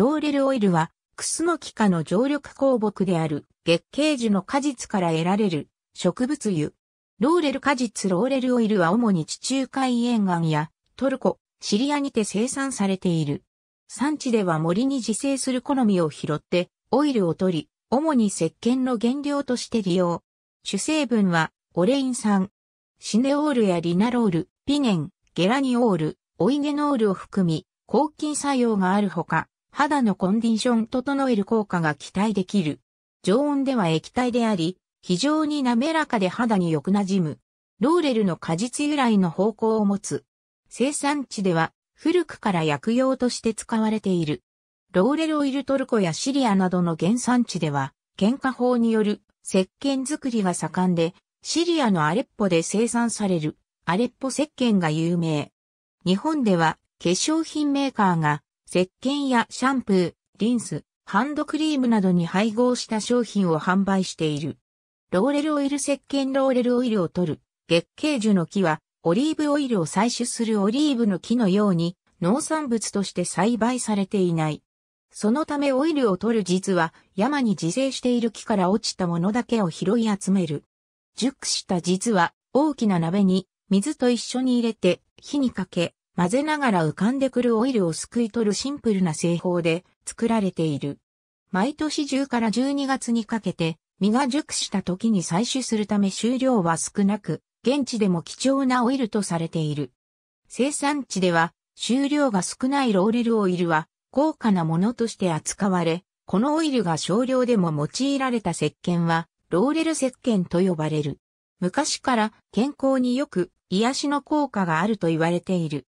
ローレルオイルは、クスノキ科の常緑鉱木である月桂樹の果実から得られる植物油。ローレル果実ローレルオイルは主に地中海沿岸やトルコ、シリアにて生産されている。産地では森に自生する好みを拾ってオイルを取り、主に石鹸の原料として利用。主成分はオレイン酸、シネオールやリナロール、ピネン、ゲラニオール、オイゲノールを含み、抗菌作用があるほか、肌のコンディション整える効果が期待できる。常温では液体であり、非常に滑らかで肌によくなじむ。ローレルの果実由来の方向を持つ。生産地では古くから薬用として使われている。ローレルオイルトルコやシリアなどの原産地では、喧嘩法による石鹸作りが盛んで、シリアのアレッポで生産されるアレッポ石鹸が有名。日本では化粧品メーカーが石鹸やシャンプー、リンス、ハンドクリームなどに配合した商品を販売している。ローレルオイル石鹸ローレルオイルを取る、月桂樹の木は、オリーブオイルを採取するオリーブの木のように、農産物として栽培されていない。そのためオイルを取る実は、山に自生している木から落ちたものだけを拾い集める。熟した実は、大きな鍋に、水と一緒に入れて、火にかけ、混ぜながら浮かんでくるオイルをすくい取るシンプルな製法で作られている。毎年10から12月にかけて、実が熟した時に採取するため収量は少なく、現地でも貴重なオイルとされている。生産地では、収量が少ないローレルオイルは、高価なものとして扱われ、このオイルが少量でも用いられた石鹸は、ローレル石鹸と呼ばれる。昔から健康によく癒しの効果があると言われている。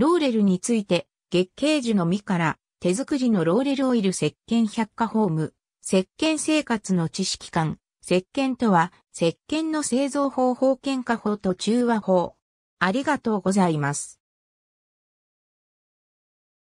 ローレルについて、月桂樹の実から手作りのローレルオイル石鹸百科ホーム、石鹸生活の知識館、石鹸とは、石鹸の製造方法喧嘩法と中和法。ありがとうございます。